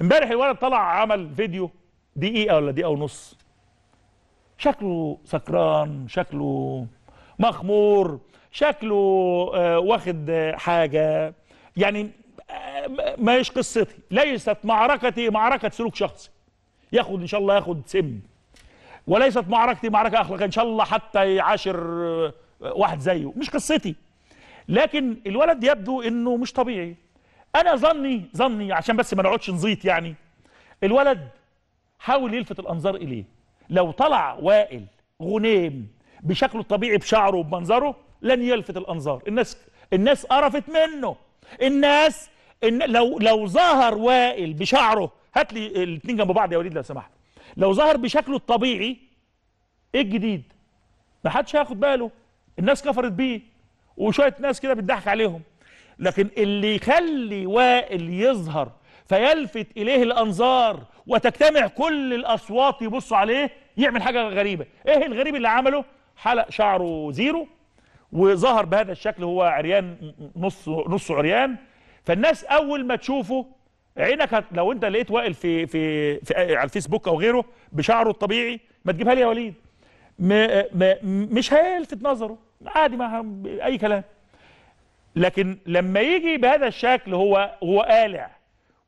امبارح الولد طلع عمل فيديو دقيقه ولا دقيقه ونص شكله سكران شكله مخمور شكله آه، واخد آه، حاجه يعني آه، ما هيش قصتي ليست معركتي معركه سلوك شخصي ياخد ان شاء الله ياخد سم وليست معركتي معركه اخلاقيه ان شاء الله حتى يعاشر واحد زيه مش قصتي لكن الولد يبدو انه مش طبيعي انا ظني ظني عشان بس ما نقعدش نزيط يعني الولد حاول يلفت الانظار اليه لو طلع وائل غنيم بشكله الطبيعي بشعره وبمنظره لن يلفت الانظار الناس الناس قرفت منه الناس إن لو لو ظهر وائل بشعره هات لي الاثنين جنب بعض يا وليد لو سمحت لو ظهر بشكله الطبيعي ايه الجديد ما حدش هياخد باله الناس كفرت بيه وشويه ناس كده بتضحك عليهم لكن اللي يخلي وائل يظهر فيلفت إليه الأنظار وتجتمع كل الأصوات يبصوا عليه يعمل حاجة غريبة إيه الغريب اللي عمله حلق شعره زيرو وظهر بهذا الشكل هو عريان نص نص عريان فالناس أول ما تشوفه عينك لو أنت لقيت وائل في في, في على الفيسبوك أو غيره بشعره الطبيعي ما تجيبها لي يا وليد م م مش هيلفت نظره عادي ما اي كلام لكن لما يجي بهذا الشكل هو هو قالع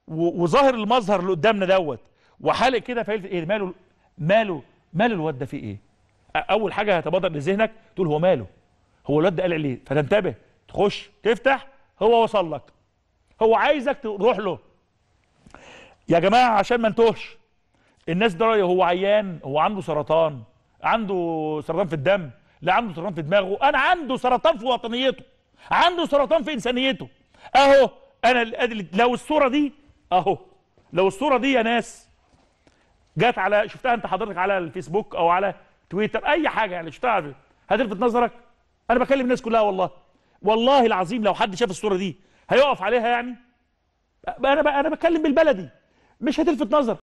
وظاهر المظهر اللي قدامنا دوت وحالق كده فايه ايه ماله ماله ماله الواد ده فيه ايه اول حاجه هتبادر لذهنك تقول هو ماله هو الواد ده قالع ليه فتنتبه تخش تفتح هو وصل لك هو عايزك تروح له يا جماعه عشان ما نتوهش الناس ده هو عيان هو عنده سرطان عنده سرطان في الدم لا عنده سرطان في دماغه انا عنده سرطان في وطنيته عنده سرطان في انسانيته اهو انا لو الصوره دي اهو لو الصوره دي يا ناس جت على شفتها انت حضرتك على الفيسبوك او على تويتر اي حاجه يعني شفتها هتلفت نظرك انا بكلم الناس كلها والله والله العظيم لو حد شاف الصوره دي هيقف عليها يعني انا انا بتكلم بالبلدي مش هتلفت نظر